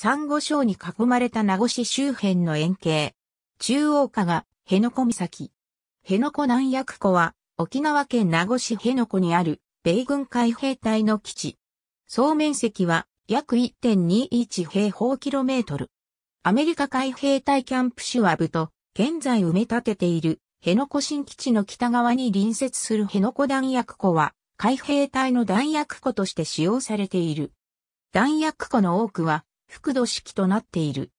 珊瑚礁に囲まれた名護市周辺の円形。中央下が辺野古岬。辺野古南薬庫は沖縄県名護市辺野古にある米軍海兵隊の基地。総面積は約1.21平方キロメートル。アメリカ海兵隊キャンプシュワブと現在埋め立てている辺野古新基地の北側に隣接する辺野古弾薬庫は海兵隊の弾薬庫として使用されている。弾薬庫の多くは副度式となっている。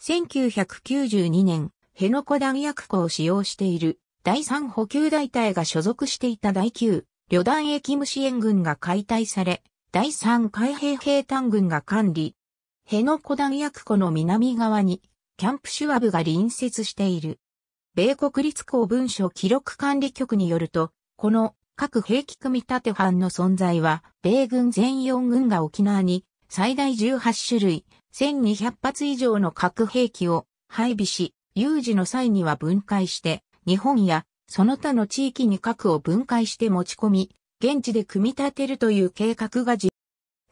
1992年、辺野古弾薬庫を使用している第3補給大隊が所属していた第9旅団役務支援軍が解体され、第3海兵兵団軍が管理。辺野古弾薬庫の南側にキャンプシュワブが隣接している。米国立公文書記録管理局によると、この各兵器組み立て班の存在は、米軍全4軍が沖縄に最大18種類、1200発以上の核兵器を配備し、有事の際には分解して、日本やその他の地域に核を分解して持ち込み、現地で組み立てるという計画が実、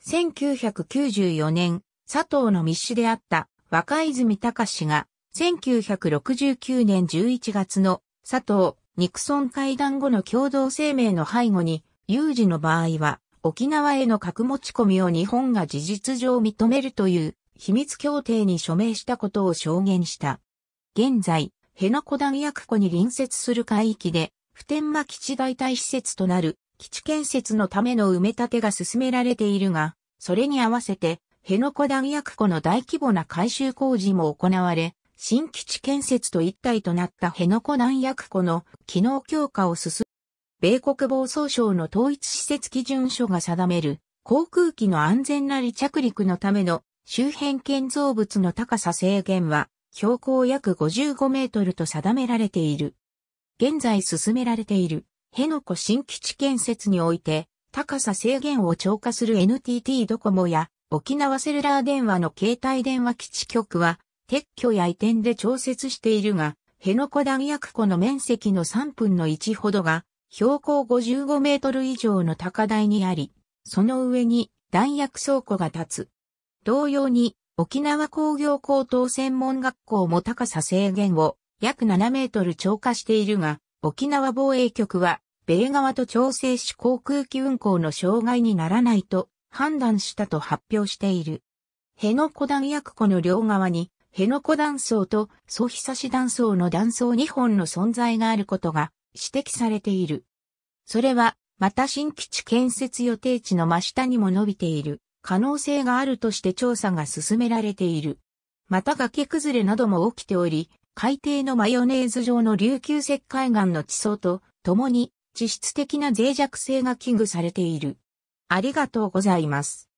1994年、佐藤の密使であった若泉隆が、1969年11月の佐藤、ニクソン会談後の共同声明の背後に、有事の場合は、沖縄への核持ち込みを日本が事実上認めるという秘密協定に署名したことを証言した。現在、辺野古弾薬庫に隣接する海域で、普天間基地代替施設となる基地建設のための埋め立てが進められているが、それに合わせて、辺野古弾薬庫の大規模な改修工事も行われ、新基地建設と一体となった辺野古弾薬庫の機能強化を進め、米国防総省の統一施設基準書が定める航空機の安全な離着陸のための周辺建造物の高さ制限は標高約55メートルと定められている。現在進められている辺野古新基地建設において高さ制限を超過する NTT ドコモや沖縄セルラー電話の携帯電話基地局は撤去や移転で調節しているが、辺野古弾薬庫の面積の3分の1ほどが標高55メートル以上の高台にあり、その上に弾薬倉庫が立つ。同様に、沖縄工業高等専門学校も高さ制限を約7メートル超過しているが、沖縄防衛局は、米側と調整し航空機運航の障害にならないと判断したと発表している。辺野古弾薬庫の両側に、辺野古断層と日差し断層の断層2本の存在があることが指摘されている。それは、また新基地建設予定地の真下にも伸びている。可能性があるとして調査が進められている。また崖崩れなども起きており、海底のマヨネーズ状の琉球石灰岩の地層と共に地質的な脆弱性が危惧されている。ありがとうございます。